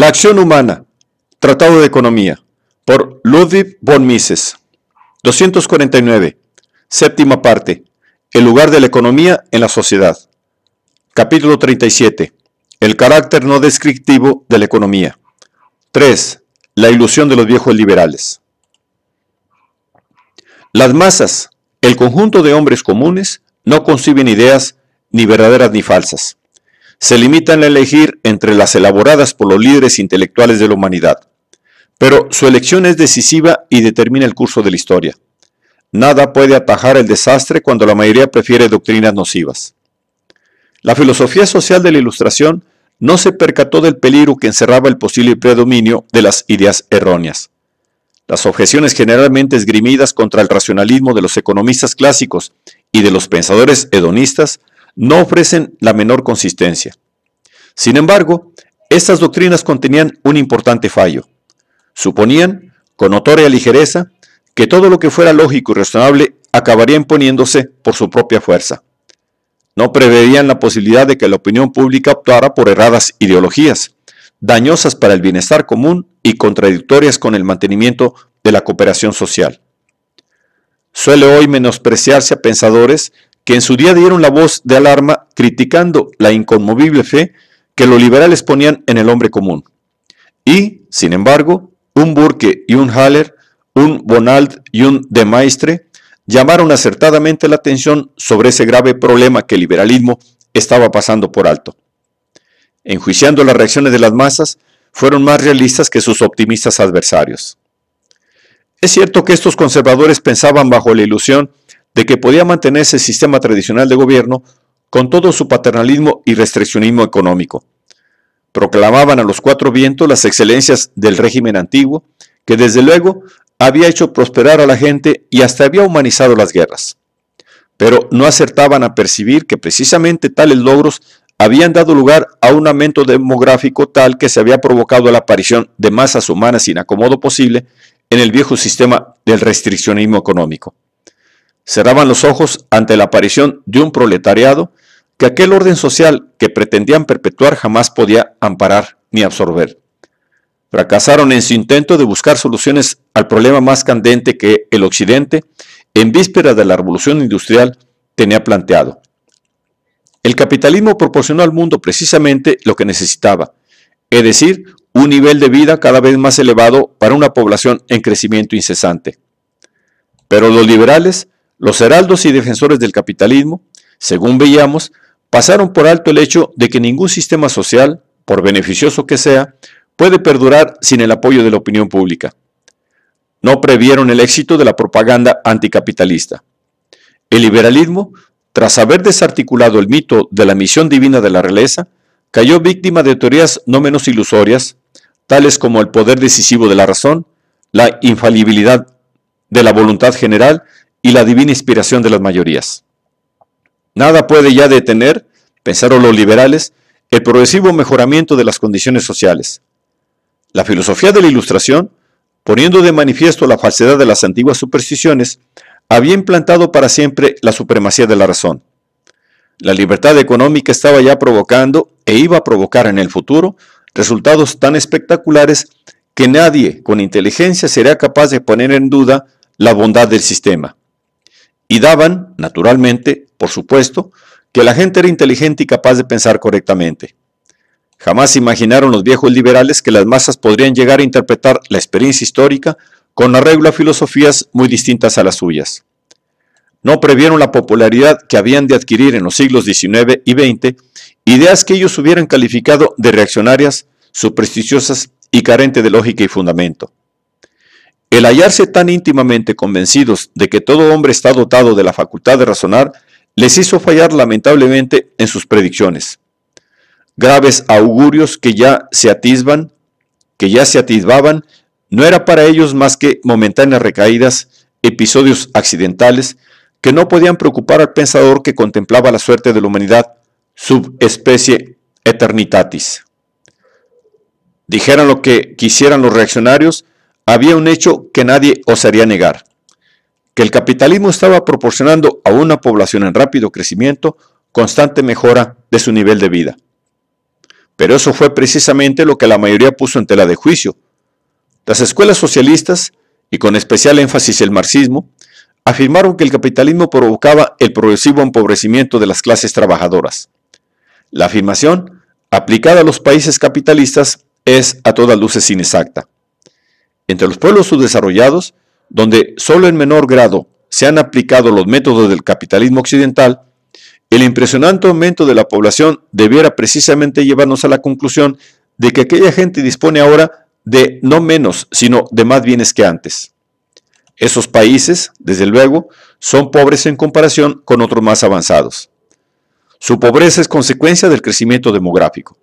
La acción humana, Tratado de Economía, por Ludwig von Mises. 249. Séptima parte. El lugar de la economía en la sociedad. Capítulo 37. El carácter no descriptivo de la economía. 3. La ilusión de los viejos liberales. Las masas, el conjunto de hombres comunes, no conciben ideas ni verdaderas ni falsas se limitan a elegir entre las elaboradas por los líderes intelectuales de la humanidad. Pero su elección es decisiva y determina el curso de la historia. Nada puede atajar el desastre cuando la mayoría prefiere doctrinas nocivas. La filosofía social de la Ilustración no se percató del peligro que encerraba el posible predominio de las ideas erróneas. Las objeciones generalmente esgrimidas contra el racionalismo de los economistas clásicos y de los pensadores hedonistas no ofrecen la menor consistencia. Sin embargo, estas doctrinas contenían un importante fallo. Suponían, con notoria ligereza, que todo lo que fuera lógico y razonable acabaría imponiéndose por su propia fuerza. No preveían la posibilidad de que la opinión pública optara por erradas ideologías, dañosas para el bienestar común y contradictorias con el mantenimiento de la cooperación social. Suele hoy menospreciarse a pensadores que en su día dieron la voz de alarma criticando la inconmovible fe que los liberales ponían en el hombre común. Y, sin embargo, un Burke y un Haller, un Bonald y un De Maistre llamaron acertadamente la atención sobre ese grave problema que el liberalismo estaba pasando por alto. Enjuiciando las reacciones de las masas, fueron más realistas que sus optimistas adversarios. Es cierto que estos conservadores pensaban bajo la ilusión de que podía mantenerse el sistema tradicional de gobierno con todo su paternalismo y restriccionismo económico. Proclamaban a los cuatro vientos las excelencias del régimen antiguo, que desde luego había hecho prosperar a la gente y hasta había humanizado las guerras. Pero no acertaban a percibir que precisamente tales logros habían dado lugar a un aumento demográfico tal que se había provocado la aparición de masas humanas sin acomodo posible en el viejo sistema del restriccionismo económico cerraban los ojos ante la aparición de un proletariado que aquel orden social que pretendían perpetuar jamás podía amparar ni absorber. Fracasaron en su intento de buscar soluciones al problema más candente que el Occidente, en víspera de la revolución industrial, tenía planteado. El capitalismo proporcionó al mundo precisamente lo que necesitaba, es decir, un nivel de vida cada vez más elevado para una población en crecimiento incesante. Pero los liberales los heraldos y defensores del capitalismo, según veíamos, pasaron por alto el hecho de que ningún sistema social, por beneficioso que sea, puede perdurar sin el apoyo de la opinión pública. No previeron el éxito de la propaganda anticapitalista. El liberalismo, tras haber desarticulado el mito de la misión divina de la realeza, cayó víctima de teorías no menos ilusorias, tales como el poder decisivo de la razón, la infalibilidad de la voluntad general y la divina inspiración de las mayorías. Nada puede ya detener, pensaron los liberales, el progresivo mejoramiento de las condiciones sociales. La filosofía de la Ilustración, poniendo de manifiesto la falsedad de las antiguas supersticiones, había implantado para siempre la supremacía de la razón. La libertad económica estaba ya provocando e iba a provocar en el futuro resultados tan espectaculares que nadie con inteligencia sería capaz de poner en duda la bondad del sistema. Y daban, naturalmente, por supuesto, que la gente era inteligente y capaz de pensar correctamente. Jamás imaginaron los viejos liberales que las masas podrían llegar a interpretar la experiencia histórica con arreglo a filosofías muy distintas a las suyas. No previeron la popularidad que habían de adquirir en los siglos XIX y XX ideas que ellos hubieran calificado de reaccionarias, supersticiosas y carentes de lógica y fundamento. El hallarse tan íntimamente convencidos de que todo hombre está dotado de la facultad de razonar les hizo fallar lamentablemente en sus predicciones. Graves augurios que ya se atisban, que ya se atisbaban, no era para ellos más que momentáneas recaídas, episodios accidentales, que no podían preocupar al pensador que contemplaba la suerte de la humanidad, subespecie eternitatis. Dijeran lo que quisieran los reaccionarios, había un hecho que nadie osaría negar, que el capitalismo estaba proporcionando a una población en rápido crecimiento constante mejora de su nivel de vida. Pero eso fue precisamente lo que la mayoría puso en tela de juicio. Las escuelas socialistas, y con especial énfasis el marxismo, afirmaron que el capitalismo provocaba el progresivo empobrecimiento de las clases trabajadoras. La afirmación, aplicada a los países capitalistas, es a todas luces inexacta. Entre los pueblos subdesarrollados, donde solo en menor grado se han aplicado los métodos del capitalismo occidental, el impresionante aumento de la población debiera precisamente llevarnos a la conclusión de que aquella gente dispone ahora de no menos, sino de más bienes que antes. Esos países, desde luego, son pobres en comparación con otros más avanzados. Su pobreza es consecuencia del crecimiento demográfico.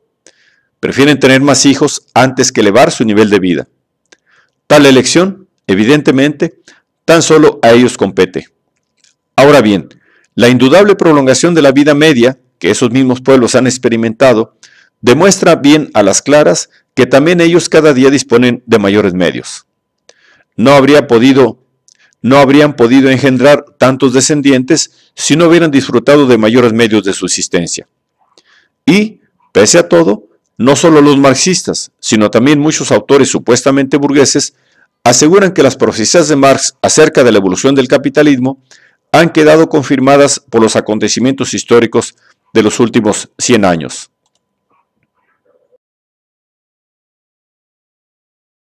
Prefieren tener más hijos antes que elevar su nivel de vida. Tal elección, evidentemente, tan solo a ellos compete. Ahora bien, la indudable prolongación de la vida media que esos mismos pueblos han experimentado demuestra bien a las claras que también ellos cada día disponen de mayores medios. No habría podido no habrían podido engendrar tantos descendientes si no hubieran disfrutado de mayores medios de subsistencia. Y, pese a todo, no solo los marxistas, sino también muchos autores supuestamente burgueses aseguran que las profecías de Marx acerca de la evolución del capitalismo han quedado confirmadas por los acontecimientos históricos de los últimos 100 años.